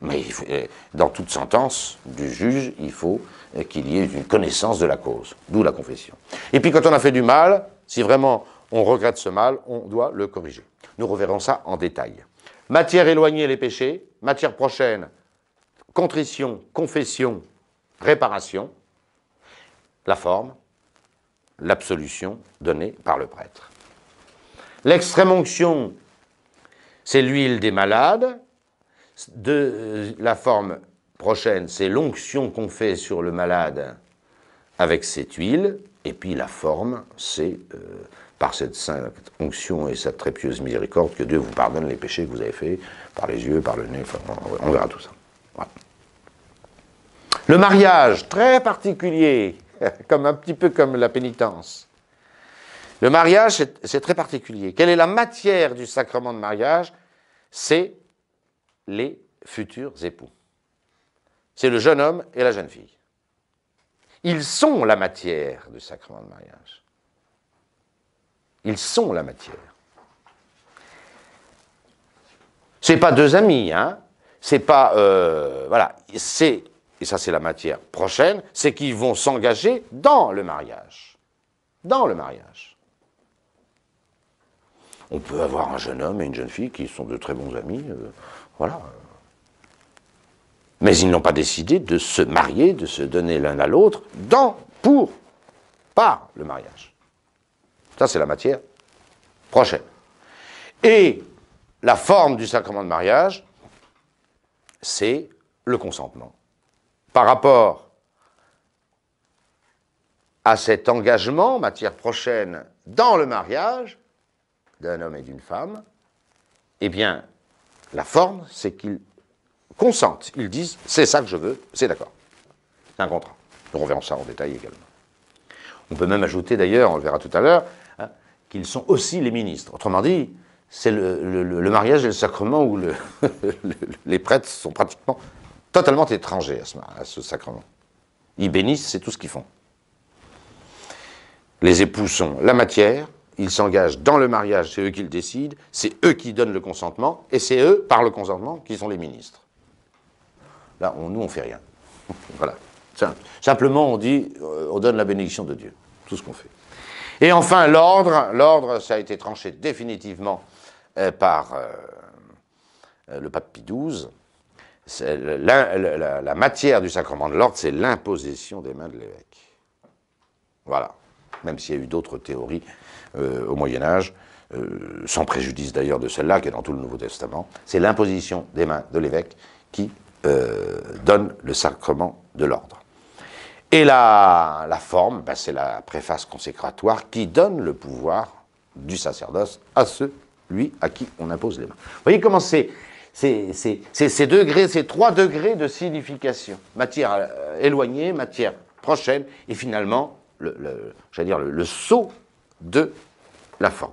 Mais eh, dans toute sentence du juge, il faut eh, qu'il y ait une connaissance de la cause, d'où la confession. Et puis quand on a fait du mal, si vraiment on regrette ce mal, on doit le corriger. Nous reverrons ça en détail. Matière éloignée, les péchés. Matière prochaine, contrition, confession, réparation, la forme, l'absolution donnée par le prêtre. L'extrême onction, c'est l'huile des malades. De, euh, la forme prochaine, c'est l'onction qu'on fait sur le malade avec cette huile. Et puis la forme, c'est euh, par cette sainte onction et cette très miséricorde que Dieu vous pardonne les péchés que vous avez faits par les yeux, par le nez. on verra tout ça. Le mariage, très particulier, [laughs] comme un petit peu comme la pénitence. Le mariage, c'est très particulier. Quelle est la matière du sacrement de mariage C'est les futurs époux. C'est le jeune homme et la jeune fille. Ils sont la matière du sacrement de mariage. Ils sont la matière. C'est pas deux amis, hein. C'est pas euh, voilà. C'est et ça c'est la matière prochaine, c'est qu'ils vont s'engager dans le mariage. Dans le mariage. On peut avoir un jeune homme et une jeune fille qui sont de très bons amis, euh, voilà. Mais ils n'ont pas décidé de se marier, de se donner l'un à l'autre dans, pour, par le mariage. Ça, c'est la matière prochaine. Et la forme du sacrement de mariage, c'est le consentement par rapport à cet engagement, matière prochaine, dans le mariage d'un homme et d'une femme, eh bien, la forme, c'est qu'ils consentent. Ils disent, c'est ça que je veux, c'est d'accord. C'est un contrat. Nous reverrons ça en détail également. On peut même ajouter d'ailleurs, on le verra tout à l'heure, hein, qu'ils sont aussi les ministres. Autrement dit, c'est le, mariage et le sacrement où [laughs] les prêtres sont pratiquement totalement étrangers à ce, sacrement. Ils bénissent, c'est tout ce qu'ils font. Les époux sont la matière, ils s'engagent dans le mariage, c'est eux qui le décident, c'est eux qui donnent le consentement, et c'est eux, par le consentement, qui sont les ministres. Là, nous, on ne fait rien. [laughs] voilà. Simplement, on dit, euh, on donne la bénédiction de Dieu. Tout ce qu'on fait. Et enfin, l'ordre. L'ordre, ça a été tranché définitivement euh, par euh, le pape Pie XII la, matière du sacrement de l'ordre, c'est l'imposition des mains de l'évêque. Voilà. Même s'il y a eu d'autres théories euh, au Moyen Âge, euh, sans préjudice d'ailleurs de celle-là, qui est dans tout le Nouveau Testament, c'est l'imposition des mains de l'évêque qui euh, donne le sacrement de l'ordre. Et la, forme, ben, c'est la préface consécratoire qui donne le pouvoir du sacerdoce à celui à qui on impose les mains. voyez comment c'est c'est ces, degrés, ces trois degrés de signification. Matière euh, éloignée, matière prochaine, et finalement, le, le dire, le, le saut de la forme.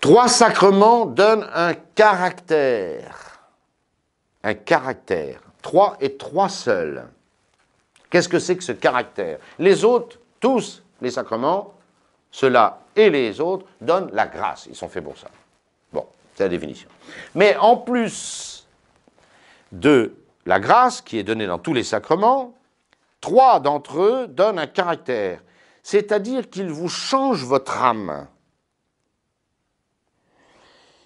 Trois sacrements donnent un caractère. Un caractère. Trois et trois seuls. Qu'est-ce que c'est que ce caractère Les autres, tous les sacrements, ceux-là et les autres, donnent la grâce. Ils sont faits pour ça. Bon, c'est la définition. Mais en plus de la grâce qui est donnée dans tous les sacrements, trois d'entre eux donnent un caractère, c'est-à-dire qu'ils vous changent votre âme.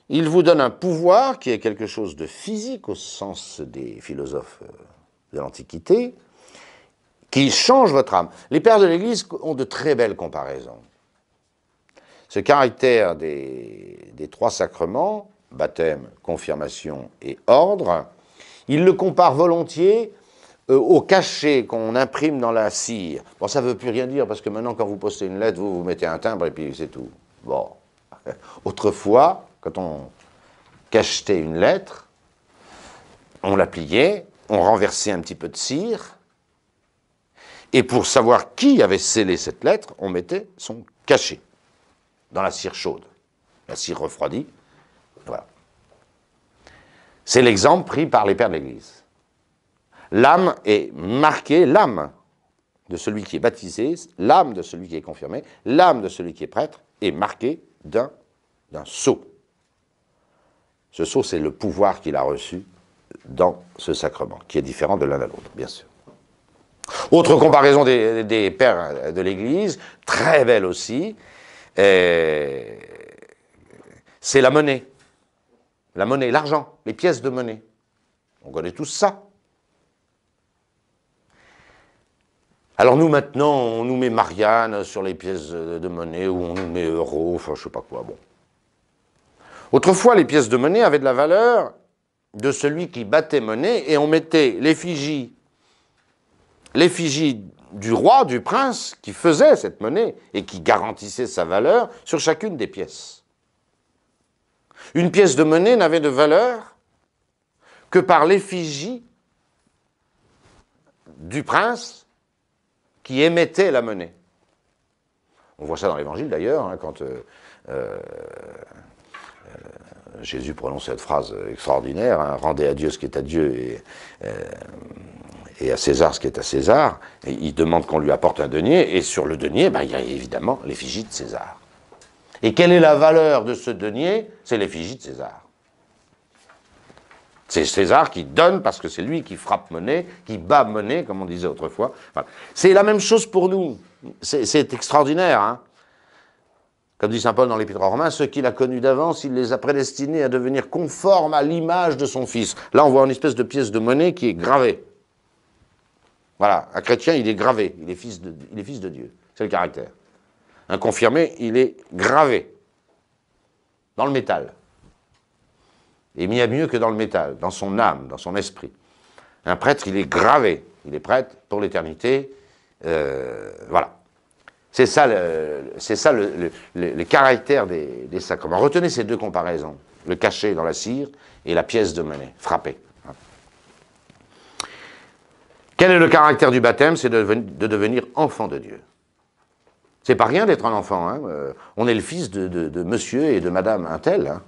Ils vous donnent un pouvoir qui est quelque chose de physique au sens des philosophes de l'Antiquité, qui change votre âme. Les pères de l'Église ont de très belles comparaisons. Ce caractère des, trois sacrements, baptême, confirmation et ordre, il le compare volontiers euh, au cachet qu'on imprime dans la cire. Bon, ça ne veut plus rien dire parce que maintenant, quand vous postez une lettre, vous vous mettez un timbre et puis c'est tout. Bon. [laughs] Autrefois, quand on cachetait une lettre, on la pliait, on renversait un petit peu de cire, et pour savoir qui avait scellé cette lettre, on mettait son cachet dans la cire chaude. La cire refroidie. Voilà. C'est l'exemple pris par les pères de l'Église. L'âme est marquée, l'âme de celui qui est baptisé, l'âme de celui qui est confirmé, l'âme de celui qui est prêtre est marquée d'un sceau. Ce sceau, c'est le pouvoir qu'il a reçu dans ce sacrement, qui est différent de l'un à l'autre, bien sûr. Autre comparaison des, des pères de l'Église, très belle aussi, eh, c'est la monnaie. La monnaie, l'argent, les pièces de monnaie. On connaît tous ça. Alors nous maintenant, on nous met Marianne sur les pièces de monnaie ou on nous met euro, enfin je sais pas quoi. Bon. Autrefois, les pièces de monnaie avaient de la valeur de celui qui battait monnaie et on mettait l'effigie, l'effigie du roi, du prince, qui faisait cette monnaie et qui garantissait sa valeur sur chacune des pièces. Une pièce de monnaie n'avait de valeur que par l'effigie du prince qui émettait la monnaie. On voit ça dans l'Évangile d'ailleurs, hein, quand euh, euh, euh, Jésus prononce cette phrase extraordinaire, hein, rendez à Dieu ce qui est à Dieu et, et à César ce qui est à César, il demande qu'on lui apporte un denier, et sur le denier, ben, il y a évidemment l'effigie de César. Et quelle est la valeur de ce denier C'est l'effigie de César. C'est César qui donne parce que c'est lui qui frappe monnaie, qui bat monnaie, comme on disait autrefois. C'est la même chose pour nous. C'est extraordinaire. Hein. comme dit saint Paul dans l'Épître aux Romains, ceux qu'il a connus d'avance, il les a prédestinés à devenir conformes à l'image de son Fils. Là, on voit une espèce de pièce de monnaie qui est gravée. Voilà, un chrétien, il est gravé, il est fils de, fils de Dieu. C'est le caractère. Un confirmé, il est gravé dans le métal. Et mis a mieux que dans le métal, dans son âme, dans son esprit. Un prêtre, il est gravé. Il est prêtre pour l'éternité. Euh, voilà. C'est ça, le, c'est ça caractère des, des, sacrements. Retenez ces deux comparaisons. Le cachet dans la cire et la pièce de monnaie frappée. Quel est le caractère du baptême C'est de, devenir enfant de Dieu. C'est pas rien d'être un enfant. Hein. Euh, on est le fils de, monsieur et de madame un tel. Hein.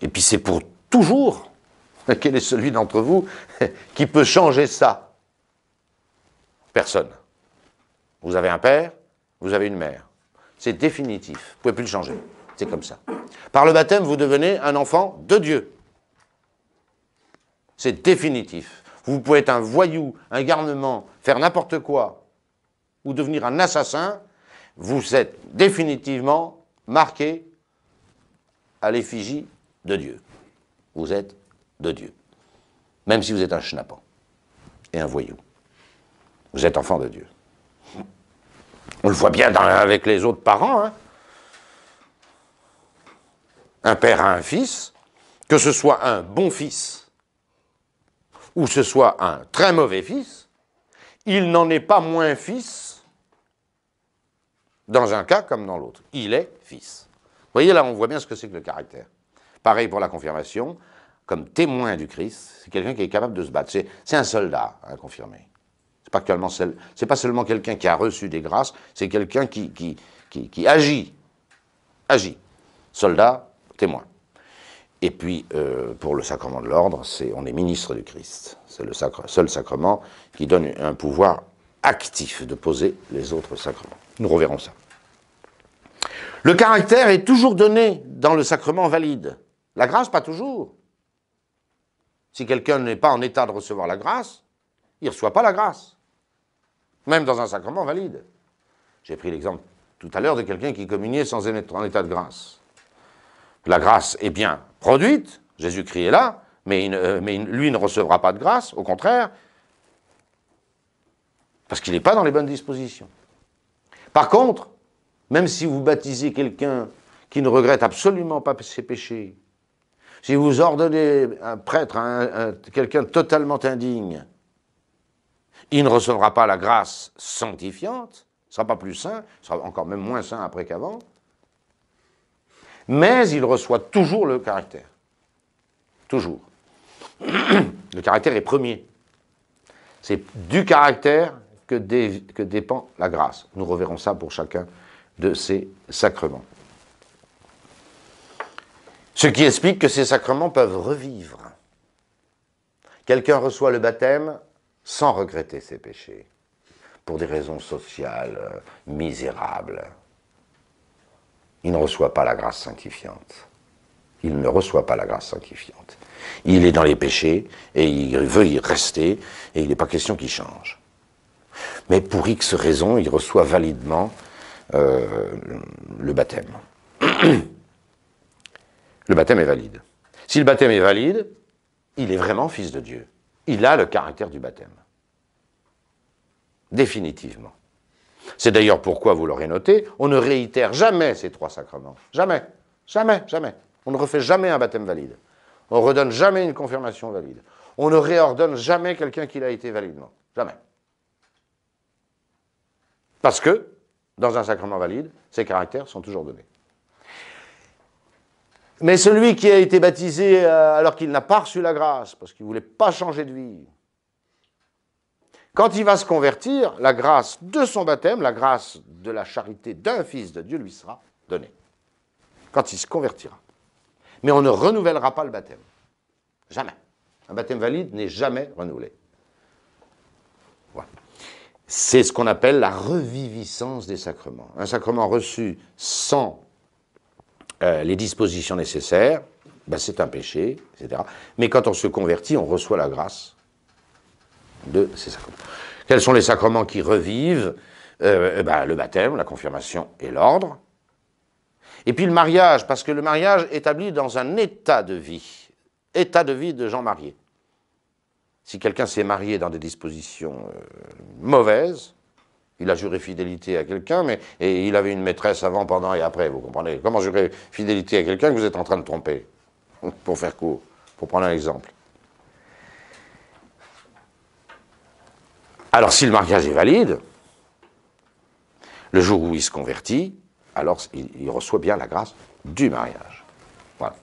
Et puis c'est pour toujours. [laughs] Quel est celui d'entre vous [laughs] qui peut changer ça Personne. Vous avez un père, vous avez une mère. C'est définitif. Vous ne pouvez plus le changer. C'est comme ça. Par le baptême, vous devenez un enfant de Dieu. C'est définitif. Vous pouvez être un voyou, un garnement, faire n'importe quoi, ou devenir un assassin, vous êtes définitivement marqué à l'effigie de Dieu. Vous êtes de Dieu. Même si vous êtes un schnappant et un voyou. Vous êtes enfant de Dieu. On le voit bien avec les autres parents. Hein. Un père a un fils, que ce soit un bon fils ou ce soit un très mauvais fils, il n'en est pas moins fils dans un cas comme dans l'autre. Il est fils. Vous voyez là, on voit bien ce que c'est que le caractère. Pareil pour la confirmation, comme témoin du Christ, c'est quelqu'un qui est capable de se battre. C'est un soldat, à hein, confirmer. C'est pas, pas seulement quelqu'un qui a reçu des grâces, c'est quelqu'un qui agit. Agit. Soldat, témoin. Et puis, euh, pour le sacrement de l'ordre, c'est on est ministre du Christ. C'est le seul sacrement qui donne un pouvoir actif de poser les autres sacrements. Nous reverrons ça. Le caractère est toujours donné dans le sacrement valide. La grâce, pas toujours. Si quelqu'un n'est pas en état de recevoir la grâce, il ne reçoit pas la grâce. Même dans un sacrement valide. J'ai pris l'exemple tout à l'heure de quelqu'un qui communiait sans être en état de grâce la grâce est bien produite, Jésus-Christ est là, mais, euh, lui ne recevra pas de grâce, au contraire, parce qu'il n'est pas dans les bonnes dispositions. Par contre, même si vous baptisez quelqu'un qui ne regrette absolument pas ses péchés, si vous ordonnez un prêtre à, quelqu'un totalement indigne, il ne recevra pas la grâce sanctifiante, il ne sera pas plus saint, il sera encore même moins saint après qu'avant, mais il reçoit toujours le caractère. Toujours. [clears throat] Le caractère est premier. C'est du caractère que, dépend la grâce. Nous reverrons ça pour chacun de ces sacrements. Ce qui explique que ces sacrements peuvent revivre. Quelqu'un reçoit le baptême sans regretter ses péchés, pour des raisons sociales euh, misérables il ne reçoit pas la grâce sanctifiante. Il ne reçoit pas la grâce sanctifiante. Il est dans les péchés et il veut y rester et il n'est pas question qu'il change. Mais pour X raisons, il reçoit validement euh, le baptême. [clears throat] le baptême est valide. Si le baptême est valide, il est vraiment fils de Dieu. Il a le caractère du baptême. Définitivement. C'est d'ailleurs pourquoi, vous l'aurez noté, on ne réitère jamais ces trois sacrements. Jamais. Jamais, jamais. On ne refait jamais un baptême valide. On redonne jamais une confirmation valide. On ne réordonne jamais quelqu'un qui l'a été validement. Jamais. Parce que, dans un sacrement valide, ces caractères sont toujours donnés. Mais celui qui a été baptisé euh, alors qu'il n'a pas reçu la grâce, parce qu'il ne voulait pas changer de vie, quand il va se convertir, la grâce de son baptême, la grâce de la charité d'un fils de Dieu lui sera donnée. Quand il se convertira. Mais on ne renouvellera pas le baptême. Jamais. Un baptême valide n'est jamais renouvelé. Voilà. C'est ce qu'on appelle la reviviscence des sacrements. Un sacrement reçu sans euh, les dispositions nécessaires, ben, c'est un péché, etc. Mais quand on se convertit, on reçoit la grâce de ces sacrements. Quels sont les sacrements qui revivent euh, eh ben, Le baptême, la confirmation et l'ordre. Et puis le mariage, parce que le mariage établit dans un état de vie, état de vie de gens mariés. Si quelqu'un s'est marié dans des dispositions euh, mauvaises, il a juré fidélité à quelqu'un, mais et il avait une maîtresse avant, pendant et après, vous comprenez Comment jurer fidélité à quelqu'un que vous êtes en train de tromper [laughs] Pour faire court, pour prendre un exemple. Alors si le mariage est valide, le jour où il se convertit, alors il, reçoit bien la grâce du mariage. Voilà.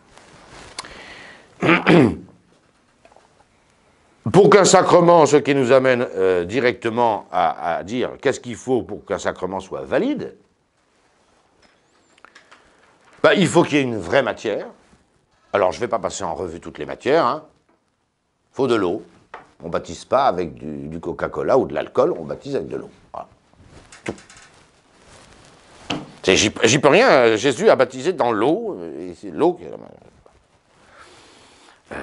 [clears throat] Pour qu'un sacrement, ce qui nous amène euh, directement à, dire qu'est-ce qu'il faut pour qu'un sacrement soit valide, bah, il faut qu'il y ait une vraie matière. Alors je ne vais pas passer en revue toutes les matières. Il hein. faut de l'eau, on baptise pas avec du, Coca-Cola ou de l'alcool, on baptise avec de l'eau. J'y peux rien, euh, Jésus a baptisé dans l'eau, euh, et c'est l'eau euh,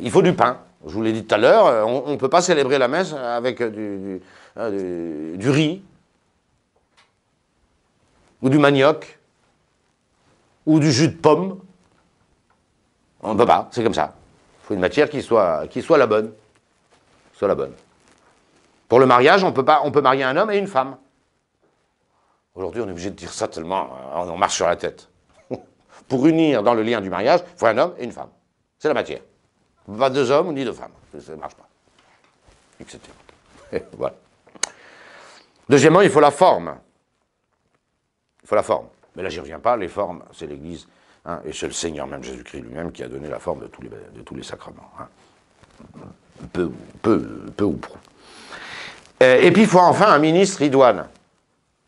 il faut du pain. Je vous l'ai dit tout à l'heure, on ne peut pas célébrer la messe avec du, riz, ou du manioc, ou du jus de pomme. On ne peut pas, c'est comme ça. Il faut une matière qui soit, qui soit la bonne la bonne. Pour le mariage, on peut, pas, on peut marier un homme et une femme. Aujourd'hui, on est obligé de dire ça tellement euh, on marche sur la tête. [laughs] Pour unir dans le lien du mariage, il faut un homme et une femme. C'est la matière. Pas deux hommes ni deux femmes. Ça ne marche pas. Etc. [laughs] voilà. Deuxièmement, il faut la forme. Il faut la forme. Mais là, j'y reviens pas. Les formes, c'est l'Église. Hein, et c'est le Seigneur même Jésus-Christ lui-même qui a donné la forme de tous les, de sacrements. Hein peu, ou prou. Euh, et puis il faut enfin un ministre idoine.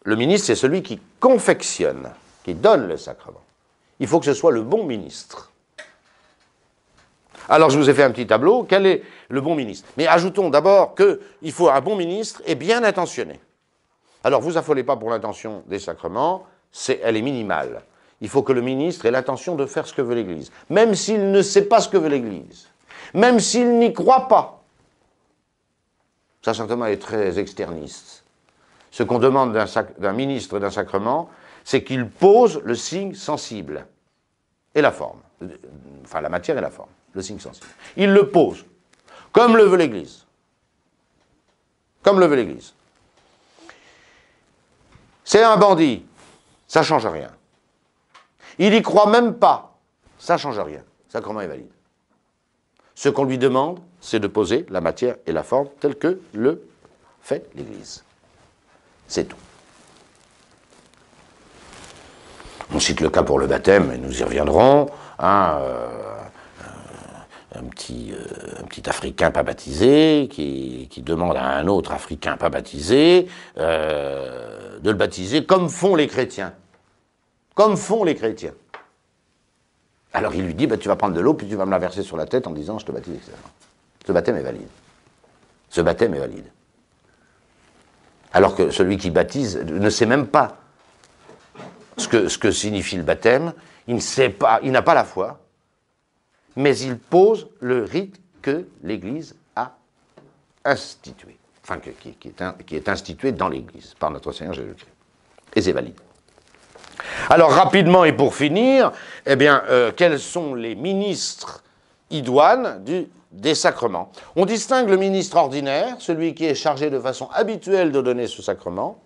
Le ministre, c'est celui qui confectionne, qui donne le sacrement. Il faut que ce soit le bon ministre. Alors je vous ai fait un petit tableau, quel est le bon ministre Mais ajoutons d'abord qu'il faut un bon ministre et bien intentionné. Alors vous affolez pas pour l'intention des sacrements, C'est, elle est minimale. Il faut que le ministre ait l'intention de faire ce que veut l'Église, même s'il ne sait pas ce que veut l'Église même s'il n'y croit pas. Ça, saint Thomas est très externiste. Ce qu'on demande d'un, ministre d'un sacrement, c'est qu'il pose le signe sensible et la forme. Enfin, la matière et la forme, le signe sensible. Il le pose, comme le veut l'Église. Comme le veut l'Église. C'est un bandit, ça change rien. Il y croit même pas, ça change rien. Sacrement est valide. Ce qu'on lui demande, c'est de poser la matière et la forme telle que le fait l'Église. C'est tout. On cite le cas pour le baptême, et nous y reviendrons. Hein, euh, euh, un, petit, euh, un petit Africain pas baptisé qui, demande à un autre Africain pas baptisé de le baptiser comme font les chrétiens. Comme font les chrétiens. Alors il lui dit, bah, tu vas prendre de l'eau, puis tu vas me la verser sur la tête en disant, je te baptise, etc. Ce baptême est valide. Ce baptême est valide. Alors que celui qui baptise ne sait même pas ce que, signifie le baptême, il ne sait pas, il n'a pas la foi, mais il pose le rite que l'Église a institué, enfin est qui est institué dans l'Église par notre Seigneur Jésus-Christ. Et c'est valide. Alors rapidement et pour finir, eh bien, euh, quels sont les ministres idoines du, des sacrements On distingue le ministre ordinaire, celui qui est chargé de façon habituelle de donner ce sacrement,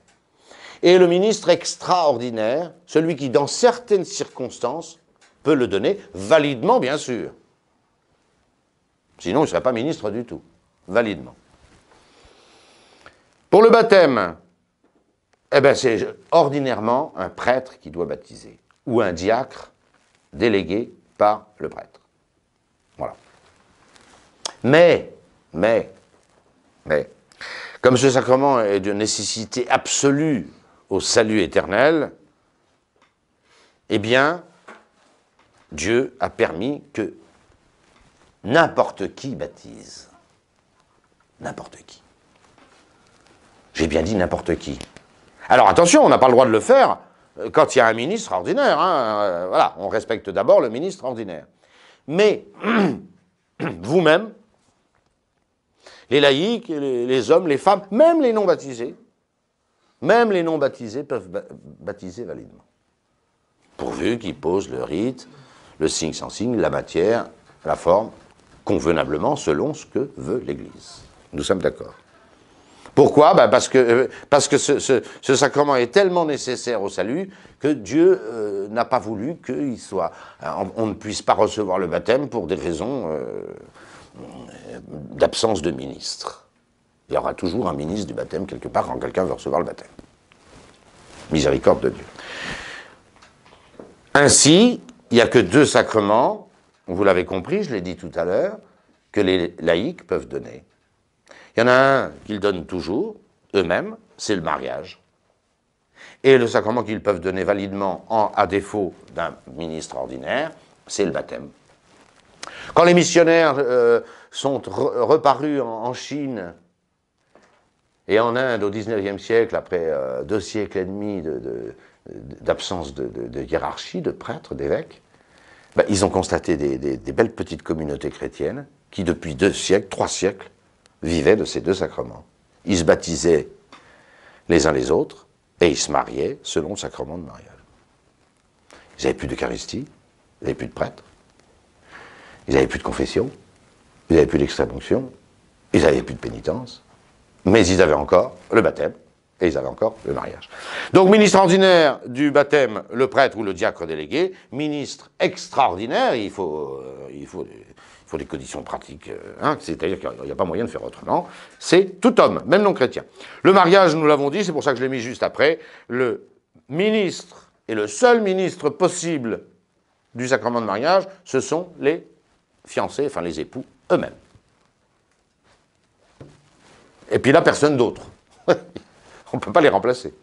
et le ministre extraordinaire, celui qui, dans certaines circonstances, peut le donner, validement bien sûr. Sinon, il ne serait pas ministre du tout, validement. Pour le baptême, eh bien, c'est ordinairement un prêtre qui doit baptiser, ou un diacre délégué par le prêtre. Voilà. Mais, mais, mais, comme ce sacrement est de nécessité absolue au salut éternel, eh bien, Dieu a permis que n'importe qui baptise. N'importe qui. J'ai bien dit n'importe qui. Alors attention, on n'a pas le droit de le faire euh, quand il y a un ministre ordinaire. Hein, euh, voilà, on respecte d'abord le ministre ordinaire. Mais [clears throat] vous-même, les laïcs, les, hommes, les femmes, même les non-baptisés, même les non-baptisés peuvent baptiser validement. Pourvu qu'ils posent le rite, le signe sans signe, la matière, la forme, convenablement selon ce que veut l'Église. Nous sommes d'accord. Pourquoi bah, Parce que, euh, parce que ce, sacrement est tellement nécessaire au salut que Dieu euh, n'a pas voulu qu'il soit. Euh, on, ne puisse pas recevoir le baptême pour des raisons d'absence de ministre. Il y aura toujours un ministre du baptême quelque part quand quelqu'un veut recevoir le baptême. Miséricorde de Dieu. Ainsi, il n'y a que deux sacrements, vous l'avez compris, je l'ai dit tout à l'heure, que les laïcs peuvent donner. Il y en a un qu'ils donnent toujours, eux-mêmes, c'est le mariage. Et le sacrement qu'ils peuvent donner validement en, à défaut d'un ministre ordinaire, c'est le baptême. Quand les missionnaires euh, sont reparus en, Chine et en Inde au XIXe siècle, après euh, deux siècles et demi d'absence de, hiérarchie, de prêtres, d'évêques, bah, ils ont constaté des belles petites communautés chrétiennes qui, depuis deux siècles, trois siècles, vivaient de ces deux sacrements. Ils se baptisaient les uns les autres et ils se mariaient selon le sacrement de mariage. Ils n'avaient plus d'Eucharistie, ils n'avaient plus de prêtre, ils n'avaient plus de confession, ils n'avaient plus d'extrême-onction, ils n'avaient plus de pénitence, mais ils avaient encore le baptême et ils avaient encore le mariage. Donc ministre ordinaire du baptême, le prêtre ou le diacre délégué, ministre extraordinaire, il faut, euh, il faut faut des conditions pratiques, euh, hein, c'est-à-dire qu'il n'y a pas moyen de faire autrement, c'est tout homme, même non chrétien. Le mariage, nous l'avons dit, c'est pour ça que je l'ai mis juste après, le ministre et le seul ministre possible du sacrement de mariage, ce sont les fiancés, enfin les époux eux-mêmes. Et puis là, personne d'autre. [laughs] On ne peut pas les remplacer.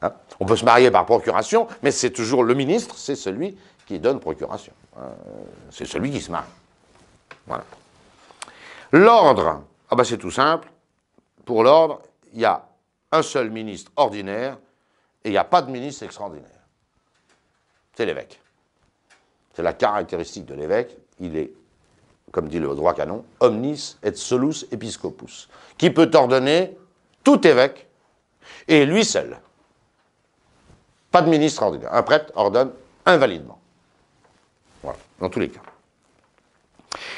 Hein? On peut se marier par procuration, mais c'est toujours le ministre, c'est celui qui donne procuration. Euh, c'est celui qui se marie. Voilà. L'ordre, ah ben c'est tout simple. Pour l'ordre, il y a un seul ministre ordinaire et il n'y a pas de ministre extraordinaire. C'est l'évêque. C'est la caractéristique de l'évêque. Il est, comme dit le droit canon, omnis et solus episcopus, qui peut ordonner tout évêque et lui seul. Pas de ministre ordinaire. Un prêtre ordonne invalidement. Voilà, dans tous les cas.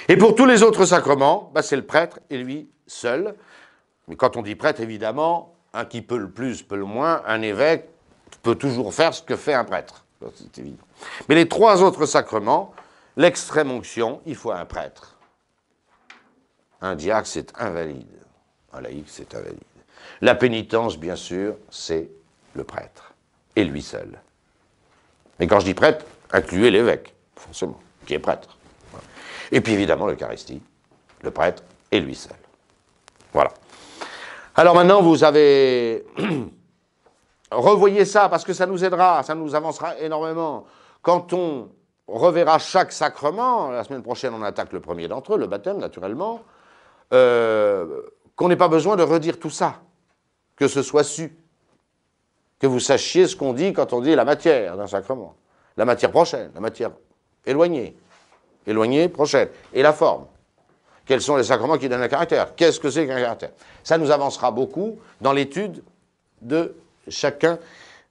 Et pour tous les autres sacrements, bah, c'est le prêtre et lui seul. Mais quand on dit prêtre, évidemment, un qui peut le plus, peut le moins, un évêque peut toujours faire ce que fait un prêtre. C'est évident. Mais les trois autres sacrements, l'extrême onction, il faut un prêtre. Un diacre, c'est invalide. Un laïc, c'est invalide. La pénitence, bien sûr, c'est le prêtre. Et lui seul. Mais quand je dis prêtre, incluez l'évêque, forcément, qui est prêtre. Et puis évidemment l'Eucharistie, le prêtre et lui seul. Voilà. Alors maintenant, vous avez... [clears throat] Revoyez ça parce que ça nous aidera, ça nous avancera énormément. Quand on reverra chaque sacrement, la semaine prochaine on attaque le premier d'entre eux, le baptême naturellement, euh, qu'on n'ait pas besoin de redire tout ça, que ce soit su, que vous sachiez ce qu'on dit quand on dit la matière d'un sacrement, la matière prochaine, la matière éloignée, éloigné, prochaine. Et la forme. Quels sont les sacrements qui donnent un caractère Qu'est-ce que c'est qu'un caractère Ça nous avancera beaucoup dans l'étude de chacun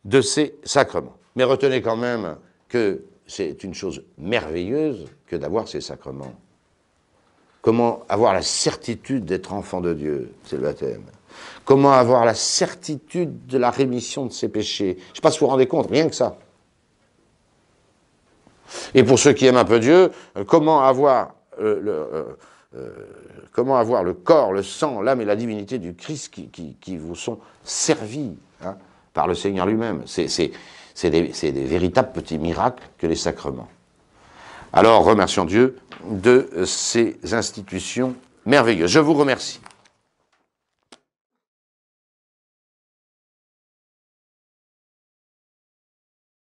de ces sacrements. Mais retenez quand même que c'est une chose merveilleuse que d'avoir ces sacrements. Comment avoir la certitude d'être enfant de Dieu C'est le baptême. Comment avoir la certitude de la rémission de ses péchés Je ne sais pas si vous vous rendez compte, rien que ça. Et pour ceux qui aiment un peu Dieu, euh, euh, euh, comment avoir le, corps, le sang, l'âme et la divinité du Christ qui, vous sont servis hein, par le Seigneur lui-même. C'est des, véritables petits miracles que les sacrements. Alors remercions Dieu de ces institutions merveilleuses. Je vous remercie.